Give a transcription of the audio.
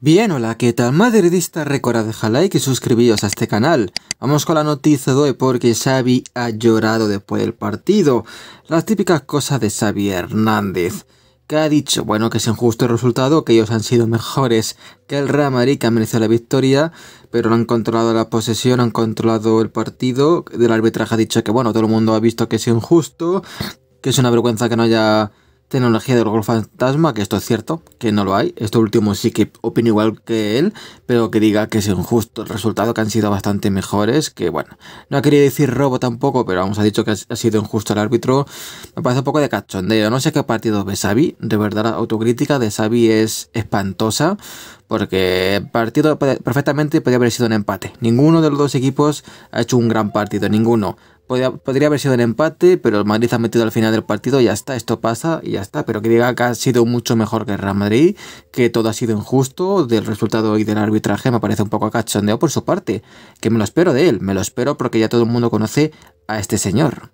Bien, hola, ¿qué tal? Madridista, recordad dejar like y suscribiros a este canal. Vamos con la noticia de hoy porque Xavi ha llorado después del partido. Las típicas cosas de Xavi Hernández, que ha dicho, bueno, que es injusto el resultado, que ellos han sido mejores que el Real Madrid, que han merecido la victoria, pero no han controlado la posesión, han controlado el partido. Del arbitraje ha dicho que, bueno, todo el mundo ha visto que es injusto, que es una vergüenza que no haya tecnología del gol Fantasma, que esto es cierto, que no lo hay. Esto último sí que opino igual que él, pero que diga que es injusto el resultado, que han sido bastante mejores, que bueno, no ha querido decir robo tampoco, pero vamos, ha dicho que ha sido injusto el árbitro. Me parece un poco de cachondeo, no sé qué partido ve Xavi, de verdad la autocrítica de Xavi es espantosa porque el partido perfectamente podría haber sido un empate. Ninguno de los dos equipos ha hecho un gran partido, ninguno. Podría, haber sido un empate, pero el Madrid ha metido al final del partido, ya está, esto pasa y ya está. Pero que diga que ha sido mucho mejor que el Real Madrid, que todo ha sido injusto del resultado y del arbitraje, me parece un poco cachondeo por su parte. Que me lo espero de él, me lo espero porque ya todo el mundo conoce a este señor.